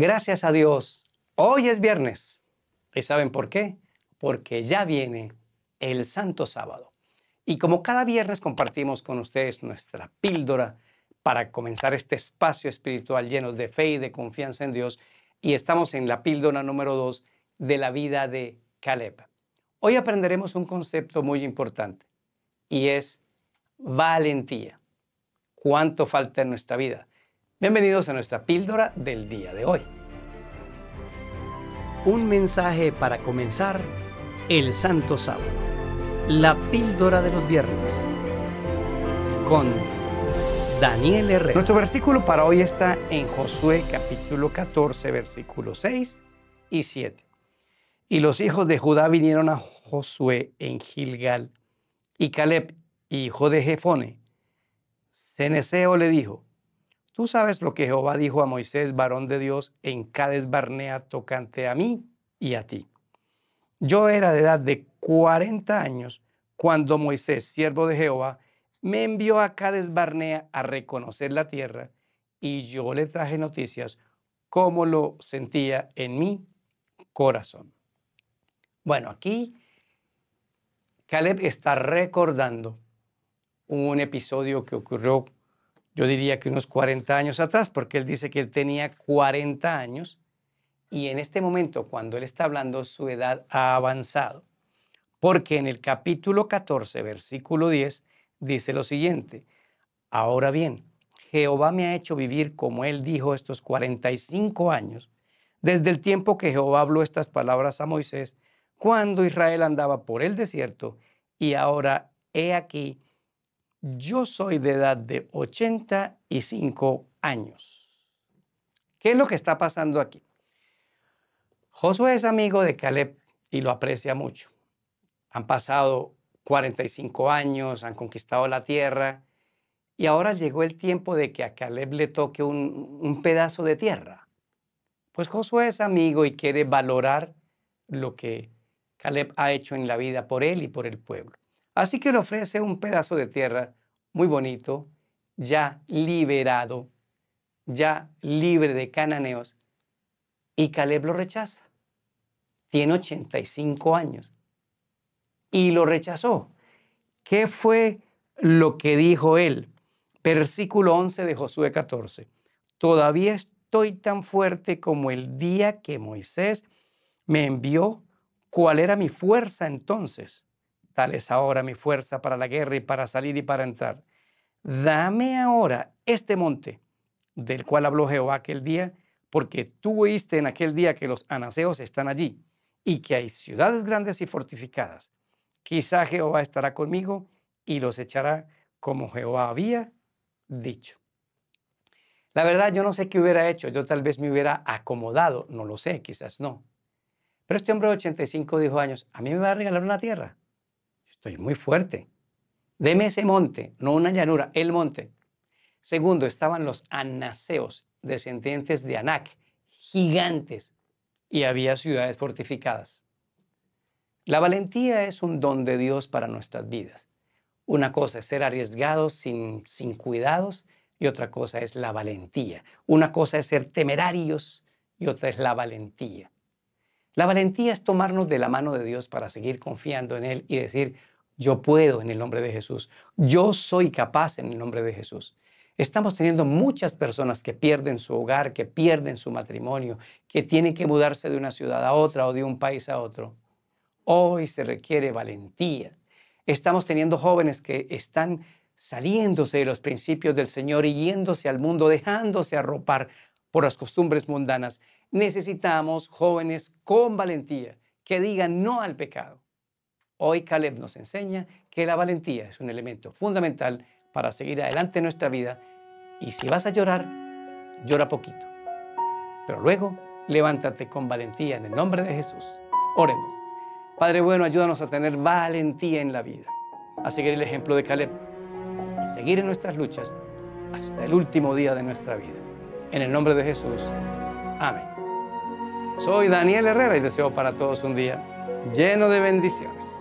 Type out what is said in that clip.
Gracias a Dios, hoy es viernes. ¿Y saben por qué? Porque ya viene el Santo Sábado. Y como cada viernes compartimos con ustedes nuestra píldora para comenzar este espacio espiritual lleno de fe y de confianza en Dios, y estamos en la píldora número dos de la vida de Caleb. Hoy aprenderemos un concepto muy importante y es valentía. ¿Cuánto falta en nuestra vida? Bienvenidos a nuestra píldora del día de hoy. Un mensaje para comenzar el Santo Sábado. La píldora de los viernes. Con Daniel Herrera. Nuestro versículo para hoy está en Josué capítulo 14, versículos 6 y 7. Y los hijos de Judá vinieron a Josué en Gilgal. Y Caleb, hijo de Jefone, Ceneseo le dijo, Tú sabes lo que Jehová dijo a Moisés, varón de Dios, en Cades Barnea tocante a mí y a ti. Yo era de edad de 40 años cuando Moisés, siervo de Jehová, me envió a Cades Barnea a reconocer la tierra y yo le traje noticias como lo sentía en mi corazón. Bueno, aquí Caleb está recordando un episodio que ocurrió yo diría que unos 40 años atrás, porque él dice que él tenía 40 años y en este momento, cuando él está hablando, su edad ha avanzado. Porque en el capítulo 14, versículo 10, dice lo siguiente, ahora bien, Jehová me ha hecho vivir como él dijo estos 45 años, desde el tiempo que Jehová habló estas palabras a Moisés, cuando Israel andaba por el desierto, y ahora he aquí, yo soy de edad de 85 años. ¿Qué es lo que está pasando aquí? Josué es amigo de Caleb y lo aprecia mucho. Han pasado 45 años, han conquistado la tierra y ahora llegó el tiempo de que a Caleb le toque un, un pedazo de tierra. Pues Josué es amigo y quiere valorar lo que Caleb ha hecho en la vida por él y por el pueblo. Así que le ofrece un pedazo de tierra muy bonito, ya liberado, ya libre de cananeos, y Caleb lo rechaza. Tiene 85 años y lo rechazó. ¿Qué fue lo que dijo él? Versículo 11 de Josué 14. Todavía estoy tan fuerte como el día que Moisés me envió. ¿Cuál era mi fuerza entonces? Tal es ahora mi fuerza para la guerra y para salir y para entrar. Dame ahora este monte del cual habló Jehová aquel día, porque tú oíste en aquel día que los anaseos están allí y que hay ciudades grandes y fortificadas. Quizá Jehová estará conmigo y los echará como Jehová había dicho. La verdad, yo no sé qué hubiera hecho. Yo tal vez me hubiera acomodado. No lo sé, quizás no. Pero este hombre de 85 dijo años, a mí me va a regalar una tierra estoy muy fuerte. Deme ese monte, no una llanura, el monte. Segundo, estaban los anaseos, descendientes de Anac, gigantes, y había ciudades fortificadas. La valentía es un don de Dios para nuestras vidas. Una cosa es ser arriesgados sin, sin cuidados y otra cosa es la valentía. Una cosa es ser temerarios y otra es la valentía. La valentía es tomarnos de la mano de Dios para seguir confiando en Él y decir, yo puedo en el nombre de Jesús, yo soy capaz en el nombre de Jesús. Estamos teniendo muchas personas que pierden su hogar, que pierden su matrimonio, que tienen que mudarse de una ciudad a otra o de un país a otro. Hoy se requiere valentía. Estamos teniendo jóvenes que están saliéndose de los principios del Señor y yéndose al mundo, dejándose arropar por las costumbres mundanas. Necesitamos jóvenes con valentía que digan no al pecado. Hoy Caleb nos enseña que la valentía es un elemento fundamental para seguir adelante en nuestra vida y si vas a llorar, llora poquito. Pero luego, levántate con valentía en el nombre de Jesús. Oremos. Padre bueno, ayúdanos a tener valentía en la vida, a seguir el ejemplo de Caleb, a seguir en nuestras luchas hasta el último día de nuestra vida. En el nombre de Jesús. Amén. Soy Daniel Herrera y deseo para todos un día lleno de bendiciones.